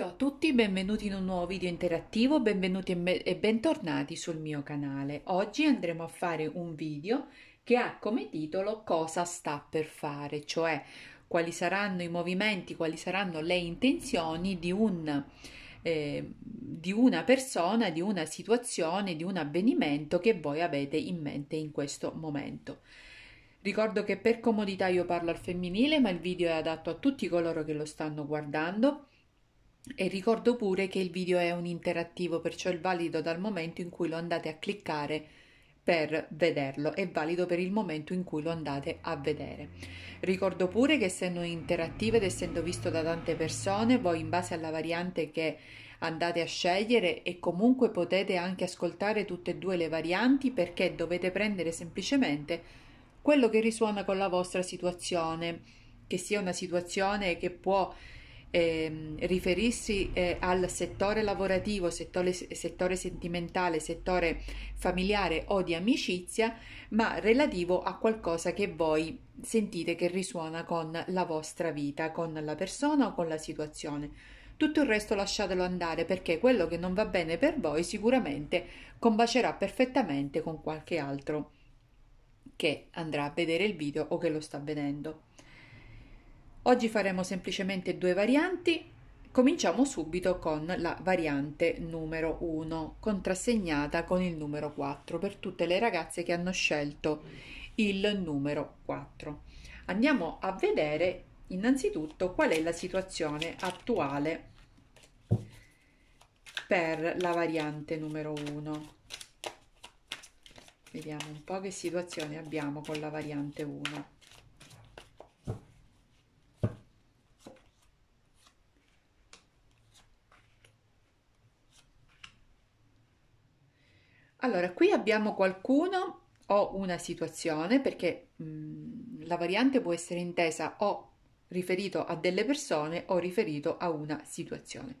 Ciao a tutti, benvenuti in un nuovo video interattivo, benvenuti e bentornati sul mio canale. Oggi andremo a fare un video che ha come titolo Cosa sta per fare, cioè quali saranno i movimenti, quali saranno le intenzioni di, un, eh, di una persona, di una situazione, di un avvenimento che voi avete in mente in questo momento. Ricordo che per comodità io parlo al femminile, ma il video è adatto a tutti coloro che lo stanno guardando e ricordo pure che il video è un interattivo, perciò è valido dal momento in cui lo andate a cliccare per vederlo, è valido per il momento in cui lo andate a vedere. Ricordo pure che essendo interattivo ed essendo visto da tante persone, voi in base alla variante che andate a scegliere e comunque potete anche ascoltare tutte e due le varianti perché dovete prendere semplicemente quello che risuona con la vostra situazione, che sia una situazione che può eh, riferirsi eh, al settore lavorativo, settore, settore, sentimentale, settore familiare o di amicizia, ma relativo a qualcosa che voi sentite che risuona con la vostra vita, con la persona o con la situazione. Tutto il resto lasciatelo andare perché quello che non va bene per voi sicuramente combacerà perfettamente con qualche altro che andrà a vedere il video o che lo sta vedendo. Oggi faremo semplicemente due varianti. Cominciamo subito con la variante numero 1, contrassegnata con il numero 4 per tutte le ragazze che hanno scelto il numero 4. Andiamo a vedere innanzitutto qual è la situazione attuale per la variante numero 1. Vediamo un po' che situazione abbiamo con la variante 1. Allora, qui abbiamo qualcuno o una situazione, perché mh, mhmm, la variante può essere intesa o riferito a delle persone o riferito a una situazione.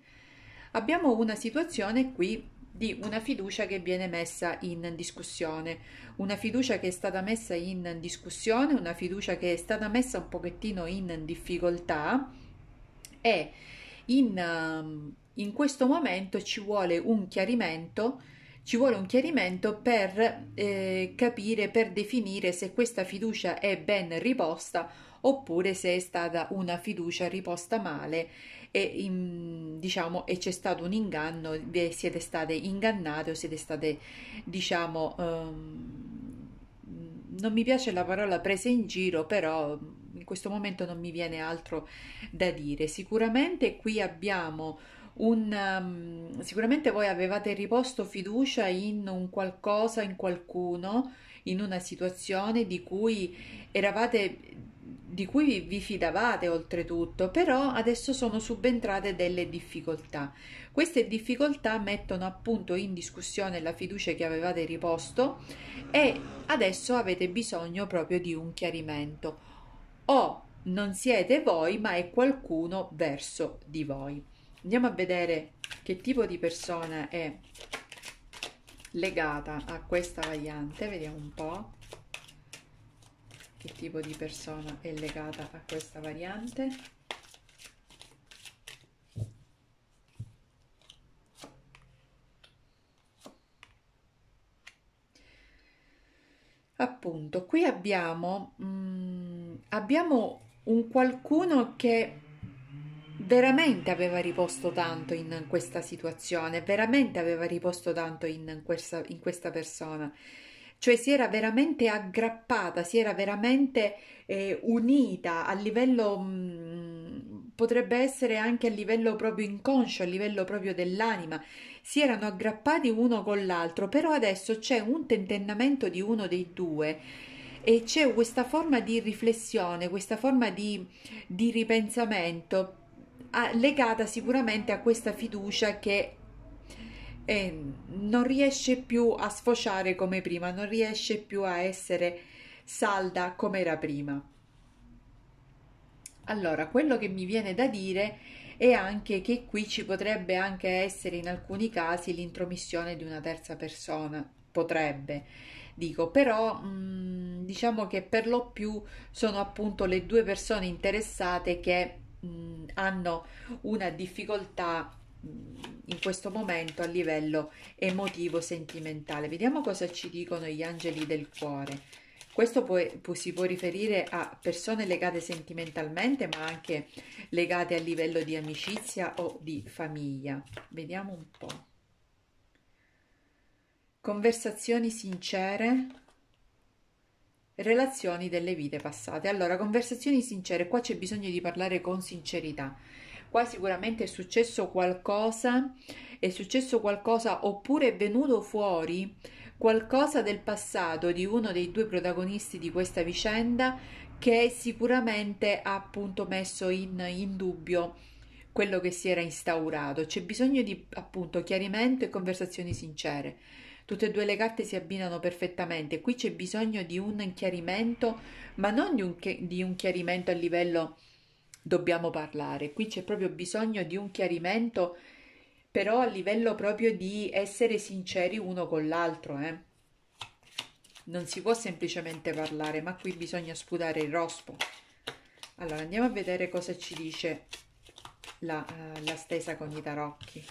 Abbiamo una situazione qui di una fiducia che viene messa in discussione, una fiducia che è stata messa in discussione, una fiducia che è stata messa un pochettino in difficoltà e in, in questo momento ci vuole un chiarimento ci vuole un chiarimento per eh, capire, per definire se questa fiducia è ben riposta oppure se è stata una fiducia riposta male e, in, diciamo, e c'è stato un inganno, siete state ingannate o siete state, diciamo, um, non mi piace la parola presa in giro, però in questo momento non mi viene altro da dire. Sicuramente qui abbiamo un, um, sicuramente voi avevate riposto fiducia in un qualcosa, in qualcuno, in una situazione di cui eravate di cui vi fidavate oltretutto, però adesso sono subentrate delle difficoltà. Queste difficoltà mettono appunto in discussione la fiducia che avevate riposto e adesso avete bisogno proprio di un chiarimento. O non siete voi, ma è qualcuno verso di voi andiamo a vedere che tipo di persona è legata a questa variante vediamo un po che tipo di persona è legata a questa variante appunto qui abbiamo, mm, abbiamo un qualcuno che veramente aveva riposto tanto in questa situazione, veramente aveva riposto tanto in questa, in questa persona. Cioè si era veramente aggrappata, si era veramente eh, unita a livello, mh, mm, potrebbe essere anche a livello proprio inconscio, a livello proprio dell'anima, si erano aggrappati uno con l'altro, però adesso c'è un tentennamento di uno dei due e c'è questa forma di riflessione, questa forma di, di ripensamento a, legata sicuramente a questa fiducia che eh, non riesce più a sfociare come prima, non riesce più a essere salda come era prima. Allora, quello che mi viene da dire è anche che qui ci potrebbe anche essere in alcuni casi l'intromissione di una terza persona, potrebbe, dico, però mh, mm, diciamo che per lo più sono appunto le due persone interessate che mh, hanno una difficoltà mh, in questo momento a livello emotivo sentimentale vediamo cosa ci dicono gli angeli del cuore questo può, può, si può riferire a persone legate sentimentalmente, ma anche legate a livello di amicizia o di famiglia. Vediamo un po'. Conversazioni sincere relazioni delle vite passate. Allora, conversazioni sincere, qua c'è bisogno di parlare con sincerità. Qua sicuramente è successo qualcosa, è successo qualcosa oppure è venuto fuori qualcosa del passato di uno dei due protagonisti di questa vicenda che sicuramente ha appunto messo in, in dubbio quello che si era instaurato. C'è bisogno di appunto chiarimento e conversazioni sincere. Tutte e due le carte si abbinano perfettamente. Qui c'è bisogno di un chiarimento, ma non di un, di un chiarimento a livello dobbiamo parlare. Qui c'è proprio bisogno di un chiarimento, però a livello proprio di essere sinceri uno con l'altro. Eh? Non si può semplicemente parlare, ma qui bisogna sputare il rospo. Allora andiamo a vedere cosa ci dice la, uh, la stesa con i tarocchi.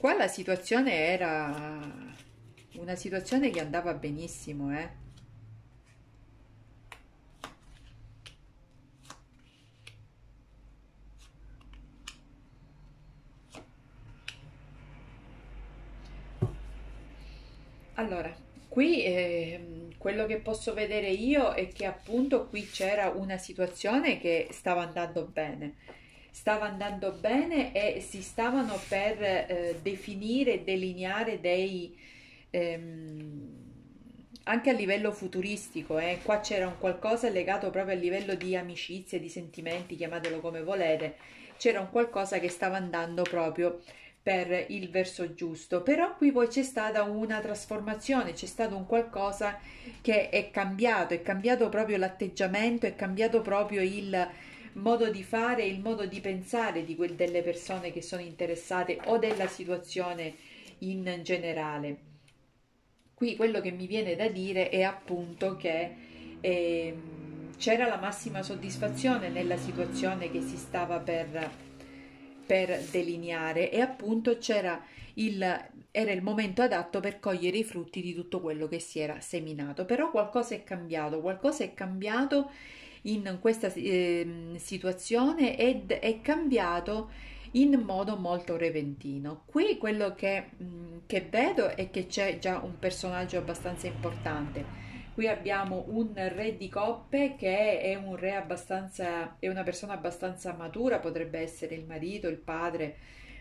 Qua la situazione era una situazione che andava benissimo, eh. Allora, qui eh, quello che posso vedere io è che appunto qui c'era una situazione che stava andando bene stava andando bene e si stavano per eh, definire, delineare dei... Ehm, anche a livello futuristico, eh, qua c'era un qualcosa legato proprio a livello di amicizia di sentimenti, chiamatelo come volete, c'era un qualcosa che stava andando proprio per il verso giusto, però qui poi c'è stata una trasformazione, c'è stato un qualcosa che è cambiato, è cambiato proprio l'atteggiamento, è cambiato proprio il, modo di fare, il modo di pensare di quel, delle persone che sono interessate o della situazione in generale. Qui quello che mi viene da dire è appunto che eh, c'era la massima soddisfazione nella situazione che si stava per, per delineare e appunto c'era il, era il momento adatto per cogliere i frutti di tutto quello che si era seminato. Però qualcosa è cambiato, qualcosa è cambiato in questa eh, situazione ed è cambiato in modo molto repentino. Qui quello che, che vedo è che c'è già un personaggio abbastanza importante. Qui abbiamo un re di coppe che è un re abbastanza, è una persona abbastanza matura, potrebbe essere il marito, il padre,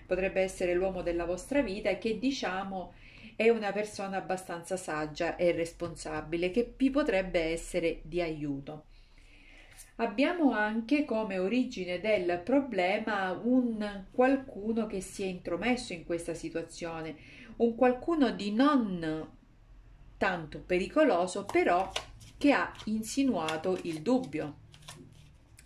potrebbe essere l'uomo della vostra vita, che diciamo è una persona abbastanza saggia e responsabile, che vi potrebbe essere di aiuto. Abbiamo anche come origine del problema un qualcuno che si è intromesso in questa situazione, un qualcuno di non tanto pericoloso, però che ha insinuato il dubbio.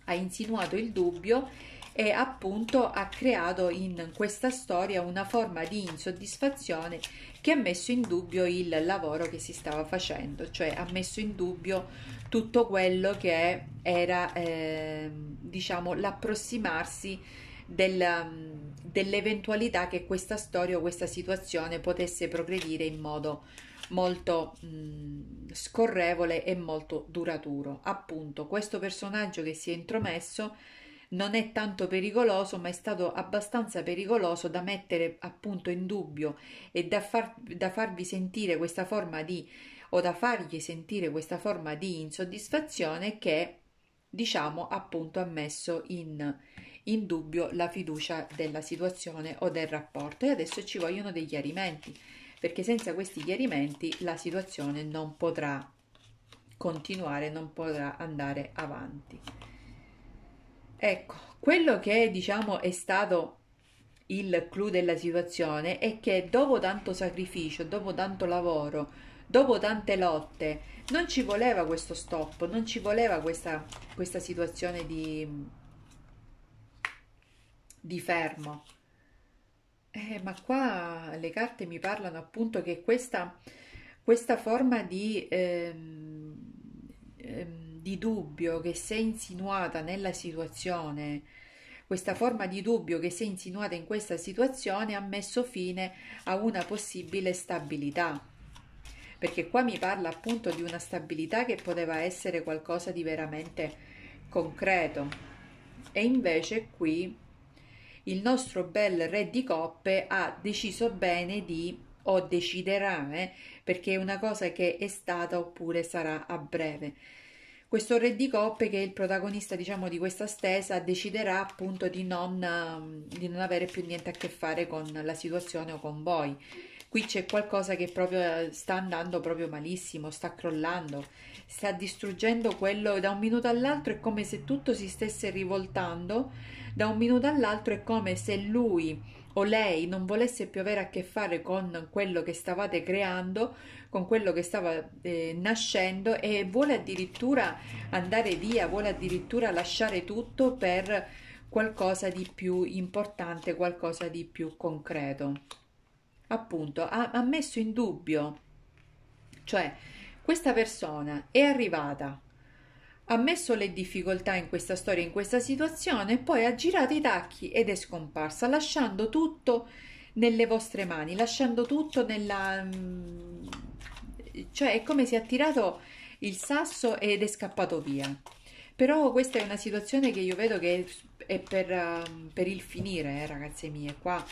Ha insinuato il dubbio e appunto ha creato in questa storia una forma di insoddisfazione che ha messo in dubbio il lavoro che si stava facendo, cioè ha messo in dubbio tutto quello che era eh, diciamo l'approssimarsi del, dell'eventualità che questa storia o questa situazione potesse progredire in modo molto mh, scorrevole e molto duraturo. Appunto, questo personaggio che si è intromesso non è tanto pericoloso, ma è stato abbastanza pericoloso da mettere appunto in dubbio e da, far, da farvi sentire questa forma di o da fargli sentire questa forma di insoddisfazione che diciamo appunto ha messo in, in dubbio la fiducia della situazione o del rapporto e adesso ci vogliono dei chiarimenti perché senza questi chiarimenti la situazione non potrà continuare, non potrà andare avanti. Ecco, quello che diciamo è stato il clou della situazione è che dopo tanto sacrificio, dopo tanto lavoro, dopo tante lotte, non ci voleva questo stop, non ci voleva questa, questa situazione di, di fermo. Eh, ma qua le carte mi parlano appunto che questa, questa forma di... Ehm, ehm, di dubbio che si è insinuata nella situazione, questa forma di dubbio che si è insinuata in questa situazione ha messo fine a una possibile stabilità. Perché qua mi parla appunto di una stabilità che poteva essere qualcosa di veramente concreto. E invece qui il nostro bel re di coppe ha deciso bene di o deciderà, eh, perché è una cosa che è stata oppure sarà a breve questo re di coppe che il protagonista diciamo, di questa stesa deciderà appunto di non, um, di non avere più niente a che fare con la situazione o con voi qui c'è qualcosa che proprio eh, sta andando proprio malissimo, sta crollando, sta distruggendo quello da un minuto all'altro, è come se tutto si stesse rivoltando da un minuto all'altro è come se lui o lei non volesse più avere a che fare con quello che stavate creando, con quello che stava eh, nascendo e vuole addirittura andare via, vuole addirittura lasciare tutto per qualcosa di più importante, qualcosa di più concreto. Appunto, ha, ha messo in dubbio, cioè questa persona è arrivata messo le difficoltà in questa storia, in questa situazione, poi ha girato i tacchi ed è scomparsa, lasciando tutto nelle vostre mani, lasciando tutto nella... Mm, cioè è come se ha tirato il sasso ed è scappato via. Però questa è una situazione che io vedo che è per, mm, per il finire, eh, ragazze mie, qua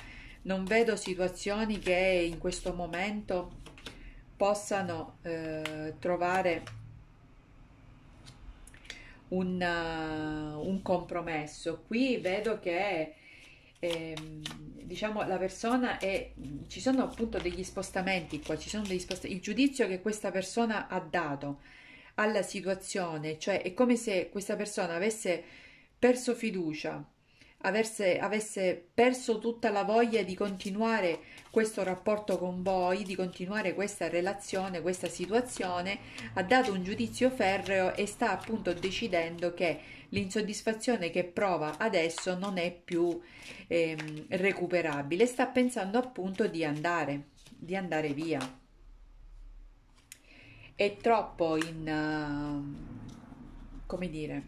non vedo situazioni che in questo momento possano eh, trovare un, uh, un compromesso. Qui vedo che eh, diciamo la persona è ci sono appunto degli spostamenti qua, ci sono degli spostamenti, il giudizio che questa persona ha dato alla situazione, cioè è come se questa persona avesse perso fiducia averse, avesse perso tutta la voglia di continuare questo rapporto con voi, di continuare questa relazione, questa situazione, ha dato un giudizio ferreo e sta appunto decidendo che l'insoddisfazione che prova adesso non è più ehm, recuperabile, sta pensando appunto di andare, di andare via. È troppo in... Uh, come dire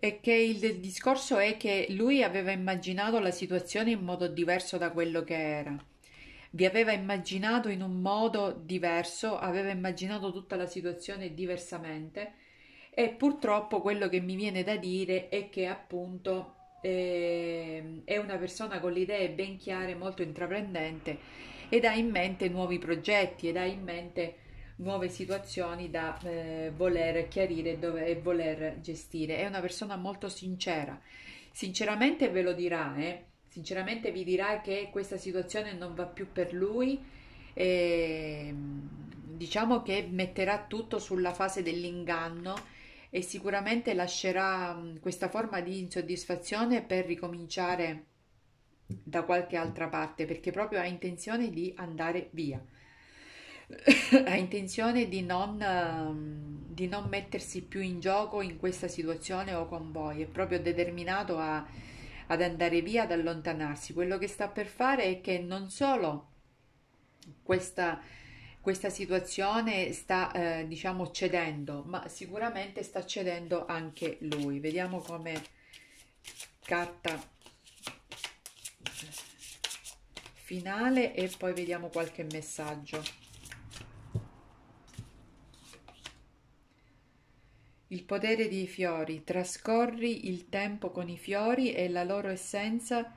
è che il discorso è che lui aveva immaginato la situazione in modo diverso da quello che era. Vi aveva immaginato in un modo diverso, aveva immaginato tutta la situazione diversamente e purtroppo quello che mi viene da dire è che appunto eh, è una persona con le idee ben chiare, molto intraprendente ed ha in mente nuovi progetti ed ha in mente nuove situazioni da eh, voler chiarire dove, e voler gestire. È una persona molto sincera. Sinceramente ve lo dirà, eh? sinceramente vi dirà che questa situazione non va più per lui. E, ehm, diciamo che metterà tutto sulla fase dell'inganno e sicuramente lascerà mm, questa forma di insoddisfazione per ricominciare da qualche altra parte perché proprio ha intenzione di andare via ha intenzione di non, ehm, di non, mettersi più in gioco in questa situazione o con voi, è proprio determinato a, ad andare via, ad allontanarsi. Quello che sta per fare è che non solo questa questa situazione sta eh, diciamo cedendo ma sicuramente sta cedendo anche lui vediamo come carta finale e poi vediamo qualche messaggio Il potere dei fiori. Trascorri il tempo con i fiori e la loro essenza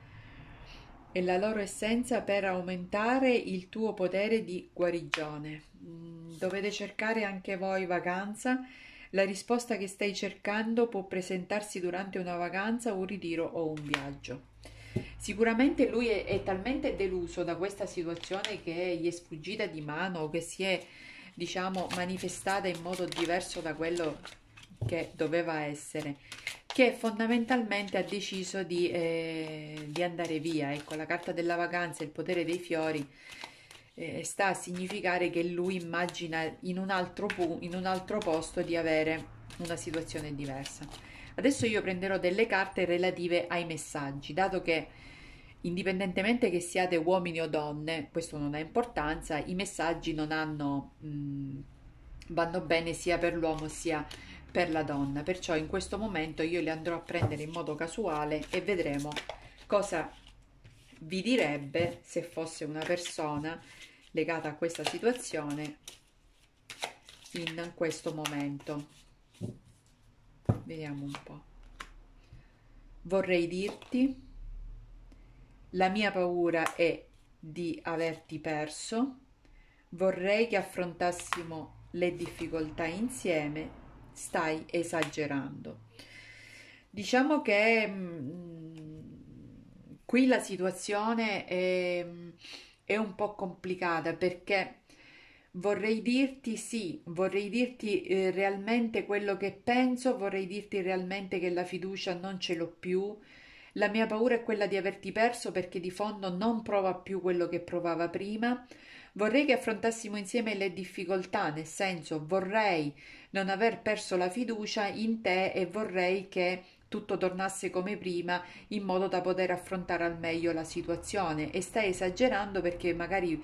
e la loro essenza per aumentare il tuo potere di guarigione. Mm, dovete cercare anche voi vacanza. La risposta che stai cercando può presentarsi durante una vacanza, un ritiro o un viaggio. Sicuramente lui è, è talmente deluso da questa situazione che gli è sfuggita di mano o che si è, diciamo, manifestata in modo diverso da quello che doveva essere che fondamentalmente ha deciso di, eh, di andare via ecco la carta della vacanza il potere dei fiori eh, sta a significare che lui immagina in un, altro pu- in un altro posto di avere una situazione diversa adesso io prenderò delle carte relative ai messaggi dato che indipendentemente che siate uomini o donne, questo non ha importanza, i messaggi non hanno, mh, mm, vanno bene sia per l'uomo sia per per la donna perciò in questo momento io le andrò a prendere in modo casuale e vedremo cosa vi direbbe se fosse una persona legata a questa situazione in questo momento vediamo un po vorrei dirti la mia paura è di averti perso vorrei che affrontassimo le difficoltà insieme stai esagerando. Diciamo che mh, mm, qui la situazione è, mm, è un po' complicata perché vorrei dirti sì, vorrei dirti eh, realmente quello che penso, vorrei dirti realmente che la fiducia non ce l'ho più. La mia paura è quella di averti perso perché di fondo non prova più quello che provava prima. Vorrei che affrontassimo insieme le difficoltà, nel senso vorrei non aver perso la fiducia in te e vorrei che tutto tornasse come prima in modo da poter affrontare al meglio la situazione e stai esagerando perché magari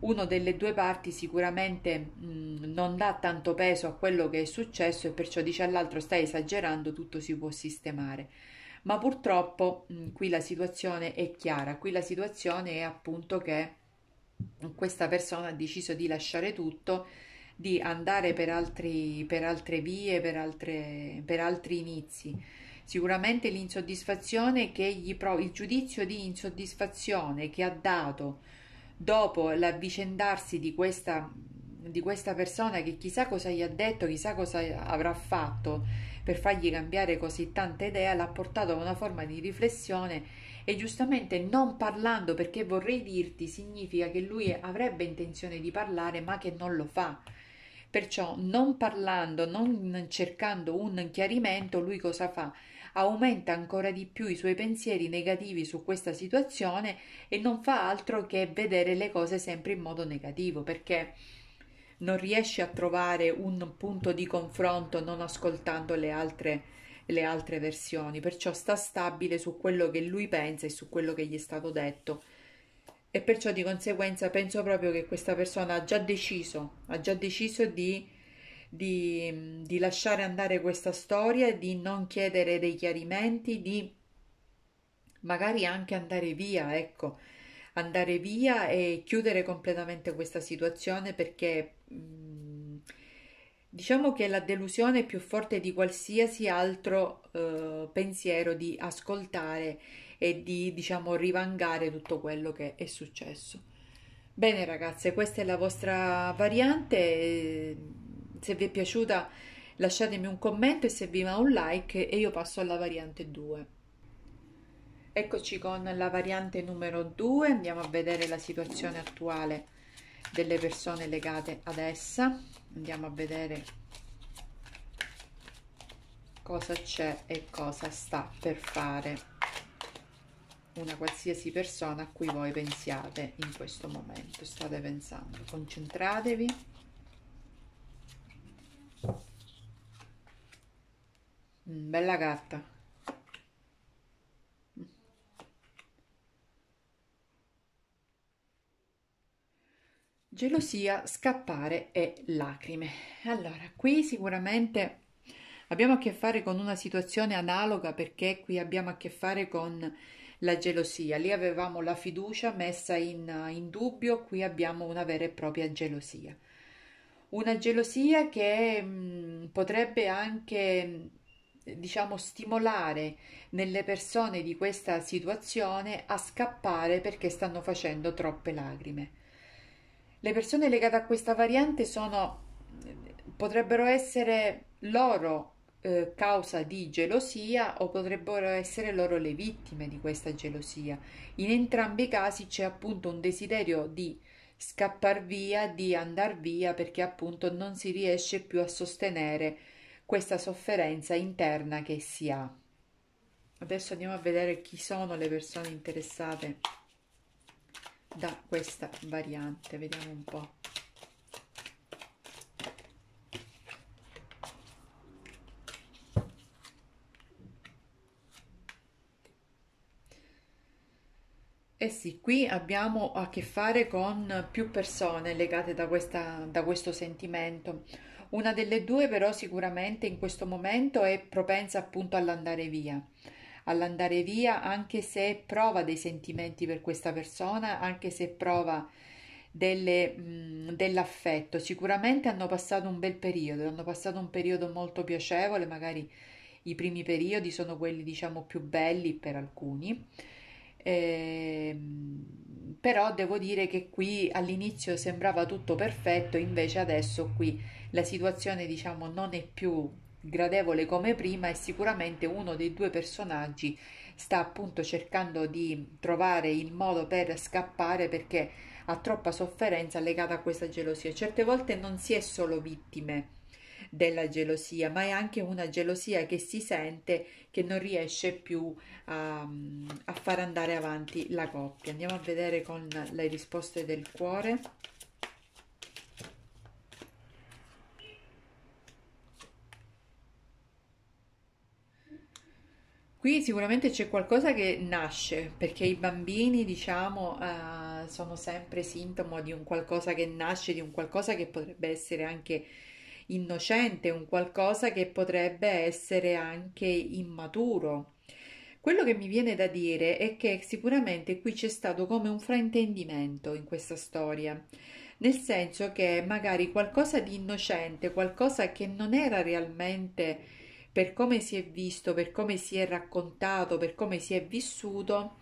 uno delle due parti sicuramente mh, mm, non dà tanto peso a quello che è successo e perciò dice all'altro stai esagerando, tutto si può sistemare. Ma purtroppo mh, mm, qui la situazione è chiara, qui la situazione è appunto che questa persona ha deciso di lasciare tutto, di andare per, altri, per altre vie, per, altre, per altri inizi. Sicuramente l'insoddisfazione che gli prova, il giudizio di insoddisfazione che ha dato dopo l'avvicendarsi di questa, di questa persona che chissà cosa gli ha detto, chissà cosa avrà fatto per fargli cambiare così tanta idea, l'ha portato a una forma di riflessione e giustamente non parlando perché vorrei dirti significa che lui avrebbe intenzione di parlare ma che non lo fa. Perciò non parlando, non cercando un chiarimento, lui cosa fa? Aumenta ancora di più i suoi pensieri negativi su questa situazione e non fa altro che vedere le cose sempre in modo negativo perché non riesce a trovare un punto di confronto non ascoltando le altre persone le altre versioni, perciò sta stabile su quello che lui pensa e su quello che gli è stato detto. E perciò di conseguenza penso proprio che questa persona ha già deciso, ha già deciso di, di, di lasciare andare questa storia, di non chiedere dei chiarimenti, di magari anche andare via, ecco, andare via e chiudere completamente questa situazione perché... Mh, Diciamo che la delusione è più forte di qualsiasi altro eh, pensiero di ascoltare e di, diciamo, rivangare tutto quello che è successo. Bene ragazze, questa è la vostra variante, eh, se vi è piaciuta lasciatemi un commento e se vi va un like e io passo alla variante 2. Eccoci con la variante numero 2, andiamo a vedere la situazione attuale delle persone legate ad essa andiamo a vedere cosa c'è e cosa sta per fare una qualsiasi persona a cui voi pensiate in questo momento state pensando concentratevi mm, bella carta Gelosia, scappare e lacrime. Allora, qui sicuramente abbiamo a che fare con una situazione analoga perché qui abbiamo a che fare con la gelosia. Lì avevamo la fiducia messa in, in dubbio, qui abbiamo una vera e propria gelosia. Una gelosia che mh, mm, potrebbe anche diciamo stimolare nelle persone di questa situazione a scappare perché stanno facendo troppe lacrime le persone legate a questa variante sono, potrebbero essere loro eh, causa di gelosia o potrebbero essere loro le vittime di questa gelosia. In entrambi i casi c'è appunto un desiderio di scappar via, di andar via perché appunto non si riesce più a sostenere questa sofferenza interna che si ha. Adesso andiamo a vedere chi sono le persone interessate da questa variante vediamo un po E eh sì, qui abbiamo a che fare con più persone legate da, questa, da, questo sentimento. Una delle due però sicuramente in questo momento è propensa appunto all'andare via all'andare via, anche se prova dei sentimenti per questa persona, anche se prova delle, mh, dell'affetto. Sicuramente hanno passato un bel periodo, hanno passato un periodo molto piacevole, magari i primi periodi sono quelli diciamo più belli per alcuni. Eh, però devo dire che qui all'inizio sembrava tutto perfetto, invece adesso qui la situazione diciamo non è più gradevole come prima e sicuramente uno dei due personaggi sta appunto cercando di trovare il modo per scappare perché ha troppa sofferenza legata a questa gelosia. Certe volte non si è solo vittime della gelosia, ma è anche una gelosia che si sente che non riesce più a, a far andare avanti la coppia. Andiamo a vedere con le risposte del cuore. Qui sicuramente c'è qualcosa che nasce, perché i bambini, diciamo, uh, sono sempre sintomo di un qualcosa che nasce, di un qualcosa che potrebbe essere anche innocente, un qualcosa che potrebbe essere anche immaturo. Quello che mi viene da dire è che sicuramente qui c'è stato come un fraintendimento in questa storia, nel senso che magari qualcosa di innocente, qualcosa che non era realmente per come si è visto, per come si è raccontato, per come si è vissuto,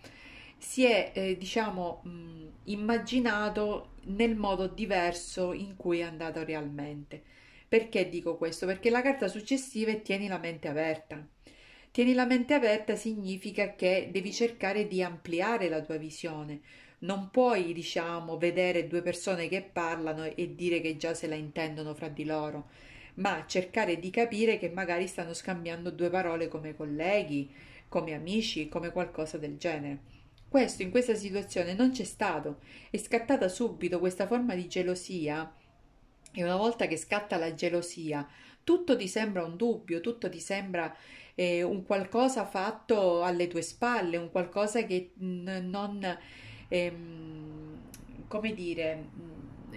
si è eh, diciamo mh, immaginato nel modo diverso in cui è andato realmente. Perché dico questo? Perché la carta successiva è tieni la mente aperta. Tieni la mente aperta significa che devi cercare di ampliare la tua visione. Non puoi, diciamo, vedere due persone che parlano e dire che già se la intendono fra di loro ma cercare di capire che magari stanno scambiando due parole come colleghi, come amici, come qualcosa del genere. Questo in questa situazione non c'è stato, è scattata subito questa forma di gelosia e una volta che scatta la gelosia, tutto ti sembra un dubbio, tutto ti sembra eh, un qualcosa fatto alle tue spalle, un qualcosa che non, ehm, come dire,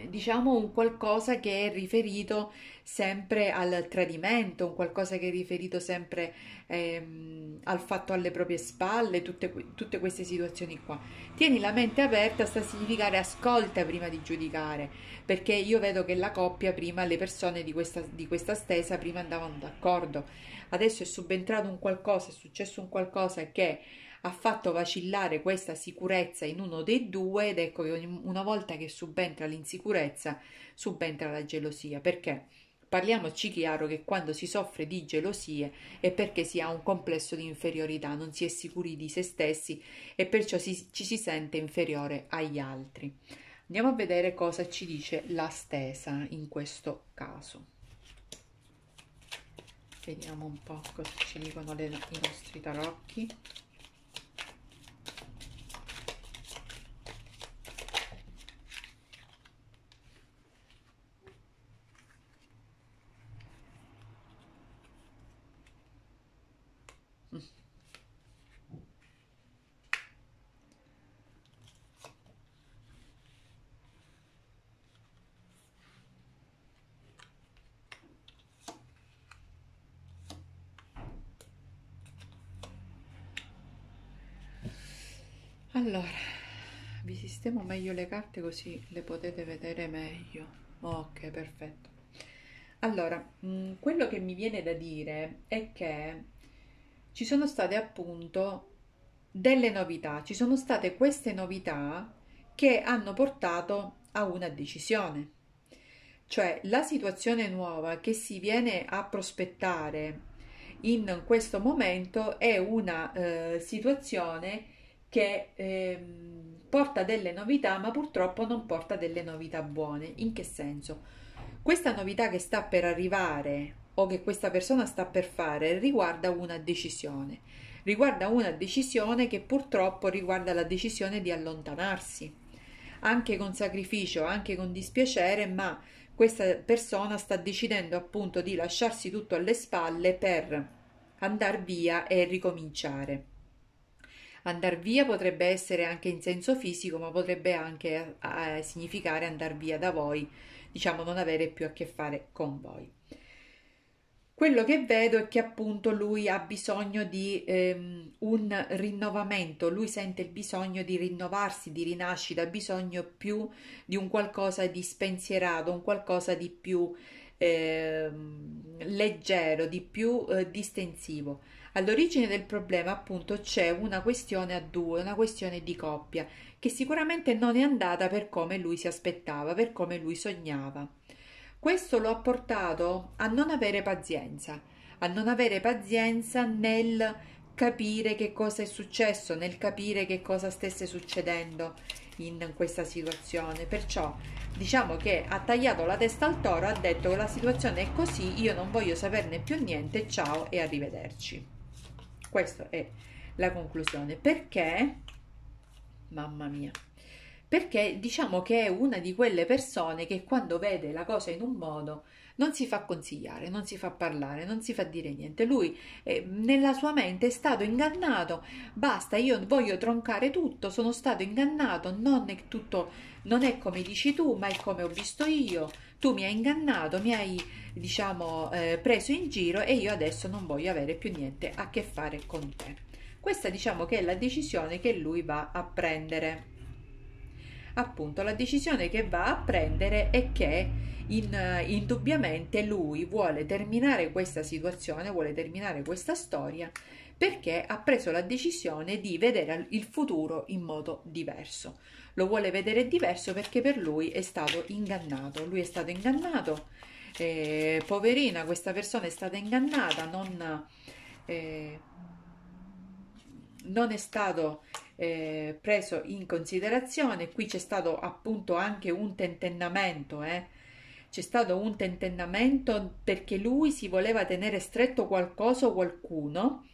diciamo un qualcosa che è riferito sempre al tradimento, un qualcosa che è riferito sempre ehm, al fatto alle proprie spalle, tutte, tutte queste situazioni qua. Tieni la mente aperta sta a significare ascolta prima di giudicare, perché io vedo che la coppia prima, le persone di questa, di questa stesa prima andavano d'accordo, adesso è subentrato un qualcosa, è successo un qualcosa che ha fatto vacillare questa sicurezza in uno dei due ed ecco che una volta che subentra l'insicurezza subentra la gelosia. Perché? Parliamoci chiaro che quando si soffre di gelosie è perché si ha un complesso di inferiorità, non si è sicuri di se stessi e perciò si, ci si sente inferiore agli altri. Andiamo a vedere cosa ci dice la stesa in questo caso. Vediamo un po' cosa ci dicono le, i nostri tarocchi. Allora, vi sistemo meglio le carte così le potete vedere meglio. Ok, perfetto. Allora, mm, quello che mi viene da dire è che ci sono state appunto delle novità, ci sono state queste novità che hanno portato a una decisione. Cioè la situazione nuova che si viene a prospettare in questo momento è una eh, situazione che eh, porta delle novità, ma purtroppo non porta delle novità buone. In che senso? Questa novità che sta per arrivare o che questa persona sta per fare riguarda una decisione. Riguarda una decisione che purtroppo riguarda la decisione di allontanarsi, anche con sacrificio, anche con dispiacere, ma questa persona sta decidendo appunto di lasciarsi tutto alle spalle per andare via e ricominciare. Andar via potrebbe essere anche in senso fisico, ma potrebbe anche eh, significare andare via da voi, diciamo non avere più a che fare con voi. Quello che vedo è che appunto lui ha bisogno di ehm, un rinnovamento, lui sente il bisogno di rinnovarsi, di rinascita, ha bisogno più di un qualcosa di spensierato, un qualcosa di più ehm, leggero, di più eh, distensivo. All'origine del problema appunto c'è una questione a due, una questione di coppia, che sicuramente non è andata per come lui si aspettava, per come lui sognava. Questo lo ha portato a non avere pazienza, a non avere pazienza nel capire che cosa è successo, nel capire che cosa stesse succedendo in questa situazione. Perciò diciamo che ha tagliato la testa al toro, ha detto che la situazione è così, io non voglio saperne più niente, ciao e arrivederci. Questa è la conclusione. Perché? Mamma mia. Perché diciamo che è una di quelle persone che quando vede la cosa in un modo non si fa consigliare, non si fa parlare, non si fa dire niente. Lui eh, nella sua mente è stato ingannato, basta, io voglio troncare tutto, sono stato ingannato, non è tutto, non è come dici tu, ma è come ho visto io, tu mi hai ingannato, mi hai diciamo eh, preso in giro e io adesso non voglio avere più niente a che fare con te. Questa diciamo che è la decisione che lui va a prendere. Appunto, la decisione che va a prendere è che in, indubbiamente lui vuole terminare questa situazione, vuole terminare questa storia perché ha preso la decisione di vedere il futuro in modo diverso lo vuole vedere diverso perché per lui è stato ingannato, lui è stato ingannato, eh, poverina questa persona è stata ingannata, non, eh, non è stato eh, preso in considerazione, qui c'è stato appunto anche un tentennamento, eh. c'è stato un tentennamento perché lui si voleva tenere stretto qualcosa o qualcuno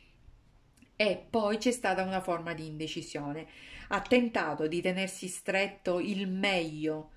e poi c'è stata una forma di indecisione. Ha tentato di tenersi stretto il meglio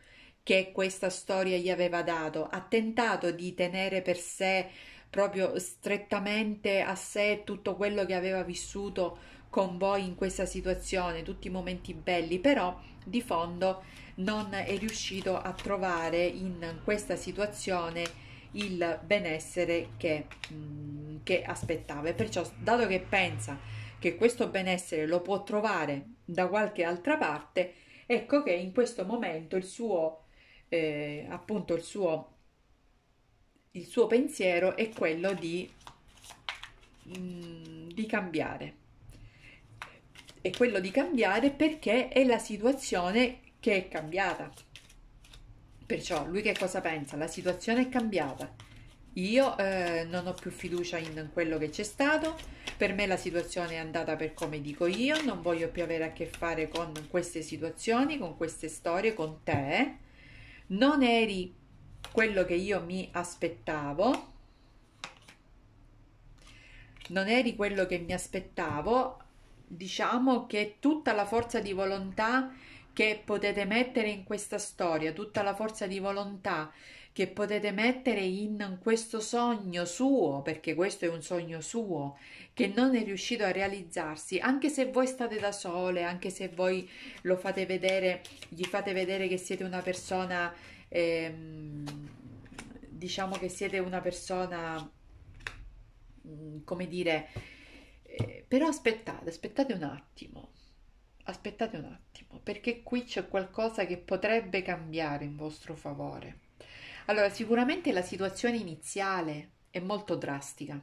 che questa storia gli aveva dato, ha tentato di tenere per sé proprio strettamente a sé tutto quello che aveva vissuto con voi in questa situazione, tutti i momenti belli, però di fondo non è riuscito a trovare in questa situazione il benessere che, mh, mm, che aspettava. E perciò, dato che pensa che questo benessere lo può trovare da qualche altra parte, ecco che in questo momento il suo, eh, appunto, il suo, il suo pensiero è quello di, mh, mm, di cambiare. È quello di cambiare perché è la situazione che è cambiata Perciò lui che cosa pensa? La situazione è cambiata. Io eh, non ho più fiducia in quello che c'è stato, per me la situazione è andata per come dico io, non voglio più avere a che fare con queste situazioni, con queste storie, con te. Non eri quello che io mi aspettavo, non eri quello che mi aspettavo, diciamo che tutta la forza di volontà che potete mettere in questa storia, tutta la forza di volontà che potete mettere in questo sogno suo, perché questo è un sogno suo, che non è riuscito a realizzarsi, anche se voi state da sole, anche se voi lo fate vedere, gli fate vedere che siete una persona, ehm, diciamo che siete una persona, mm, come dire, eh, però aspettate, aspettate un attimo aspettate un attimo, perché qui c'è qualcosa che potrebbe cambiare in vostro favore. Allora, sicuramente la situazione iniziale è molto drastica.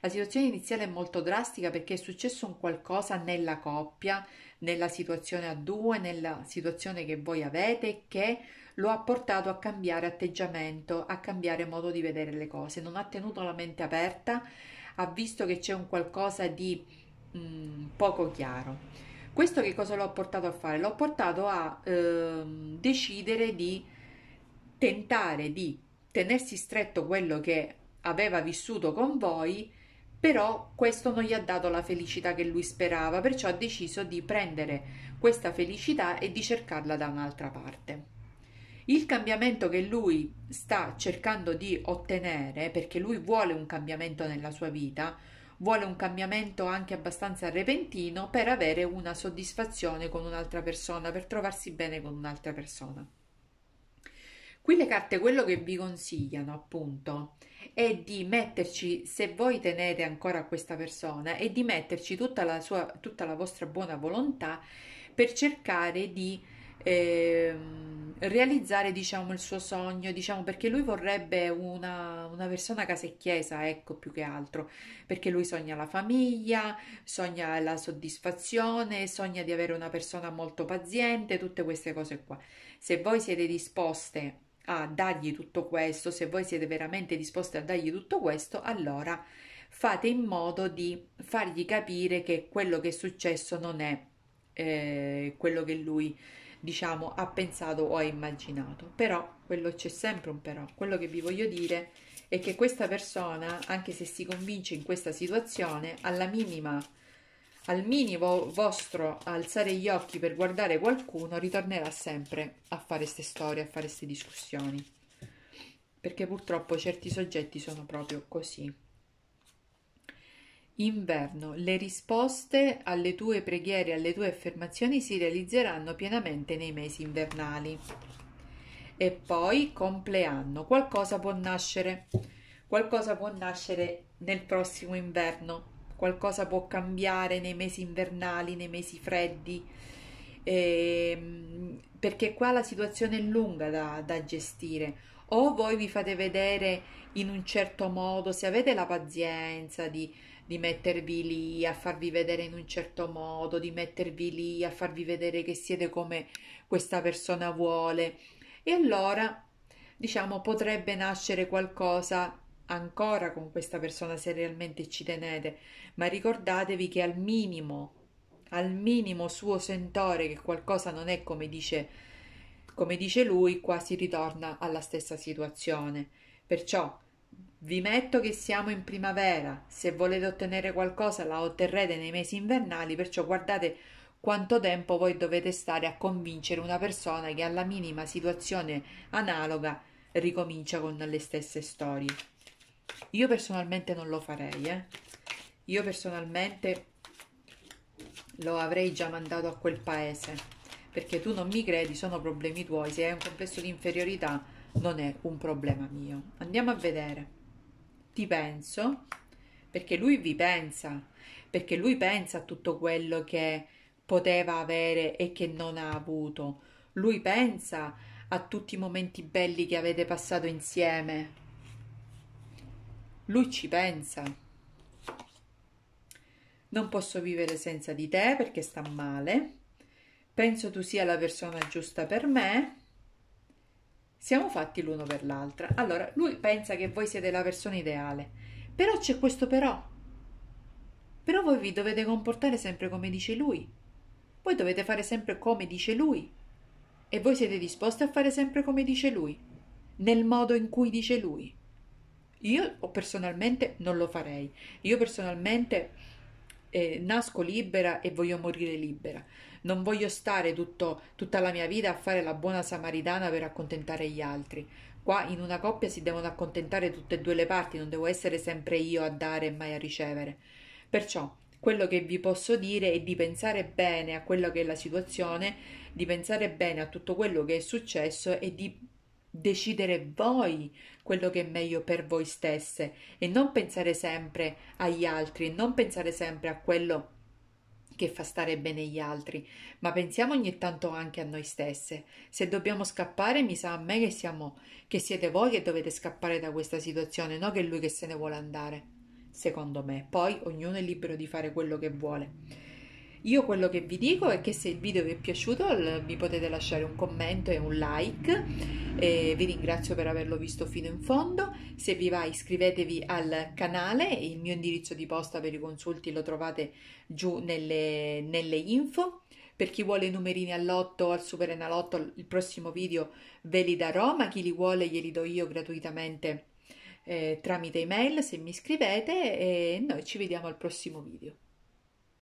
La situazione iniziale è molto drastica perché è successo un qualcosa nella coppia, nella situazione a due, nella situazione che voi avete che lo ha portato a cambiare atteggiamento, a cambiare modo di vedere le cose. Non ha tenuto la mente aperta, ha visto che c'è un qualcosa di mh, mm, poco chiaro. Questo che cosa l'ho portato a fare? L'ho portato a eh, decidere di tentare di tenersi stretto quello che aveva vissuto con voi, però questo non gli ha dato la felicità che lui sperava, perciò ha deciso di prendere questa felicità e di cercarla da un'altra parte. Il cambiamento che lui sta cercando di ottenere, perché lui vuole un cambiamento nella sua vita, vuole un cambiamento anche abbastanza repentino per avere una soddisfazione con un'altra persona, per trovarsi bene con un'altra persona. Qui le carte quello che vi consigliano appunto è di metterci, se voi tenete ancora questa persona, è di metterci tutta la, sua, tutta la vostra buona volontà per cercare di eh, realizzare diciamo il suo sogno, diciamo perché lui vorrebbe una, una persona casecchiesa, ecco più che altro, perché lui sogna la famiglia, sogna la soddisfazione, sogna di avere una persona molto paziente, tutte queste cose qua. Se voi siete disposte a dargli tutto questo, se voi siete veramente disposte a dargli tutto questo, allora fate in modo di fargli capire che quello che è successo non è eh, quello che lui diciamo, ha pensato o ha immaginato. Però, quello c'è sempre un però. Quello che vi voglio dire è che questa persona, anche se si convince in questa situazione, alla minima, al minimo vostro alzare gli occhi per guardare qualcuno, ritornerà sempre a fare queste storie, a fare queste discussioni. Perché purtroppo certi soggetti sono proprio così. Inverno. Le risposte alle tue preghiere, alle tue affermazioni si realizzeranno pienamente nei mesi invernali. E poi compleanno. Qualcosa può nascere. Qualcosa può nascere nel prossimo inverno. Qualcosa può cambiare nei mesi invernali, nei mesi freddi. Eh, perché qua la situazione è lunga da, da gestire o voi vi fate vedere in un certo modo, se avete la pazienza di di mettervi lì a farvi vedere in un certo modo, di mettervi lì a farvi vedere che siete come questa persona vuole. E allora, diciamo, potrebbe nascere qualcosa ancora con questa persona se realmente ci tenete, ma ricordatevi che al minimo, al minimo suo sentore che qualcosa non è come dice, come dice lui, quasi ritorna alla stessa situazione. Perciò vi metto che siamo in primavera, se volete ottenere qualcosa la otterrete nei mesi invernali, perciò guardate quanto tempo voi dovete stare a convincere una persona che alla minima situazione analoga ricomincia con le stesse storie. Io personalmente non lo farei, eh? Io personalmente lo avrei già mandato a quel paese, perché tu non mi credi, sono problemi tuoi, se hai un complesso di inferiorità non è un problema mio. Andiamo a vedere ti penso, perché lui vi pensa, perché lui pensa a tutto quello che poteva avere e che non ha avuto. Lui pensa a tutti i momenti belli che avete passato insieme. Lui ci pensa. Non posso vivere senza di te perché sta male. Penso tu sia la persona giusta per me siamo fatti l'uno per l'altra. Allora, lui pensa che voi siete la persona ideale, però c'è questo però. Però voi vi dovete comportare sempre come dice lui. Voi dovete fare sempre come dice lui. E voi siete disposti a fare sempre come dice lui, nel modo in cui dice lui. Io personalmente non lo farei. Io personalmente eh, nasco libera e voglio morire libera. Non voglio stare tutto, tutta la mia vita a fare la buona samaritana per accontentare gli altri. Qua in una coppia si devono accontentare tutte e due le parti, non devo essere sempre io a dare e mai a ricevere. Perciò quello che vi posso dire è di pensare bene a quella che è la situazione, di pensare bene a tutto quello che è successo e di decidere voi quello che è meglio per voi stesse e non pensare sempre agli altri, non pensare sempre a quello che che fa stare bene gli altri, ma pensiamo ogni tanto anche a noi stesse. Se dobbiamo scappare, mi sa a me che siamo che siete voi che dovete scappare da questa situazione, no che lui che se ne vuole andare. Secondo me, poi ognuno è libero di fare quello che vuole. Io quello che vi dico è che se il video vi è piaciuto vi potete lasciare un commento e un like. E vi ringrazio per averlo visto fino in fondo. Se vi va iscrivetevi al canale, il mio indirizzo di posta per i consulti lo trovate giù nelle, nelle info. Per chi vuole i numerini all'otto o al super enalotto il prossimo video ve li darò, ma chi li vuole glieli do io gratuitamente eh, tramite email se mi iscrivete e noi ci vediamo al prossimo video.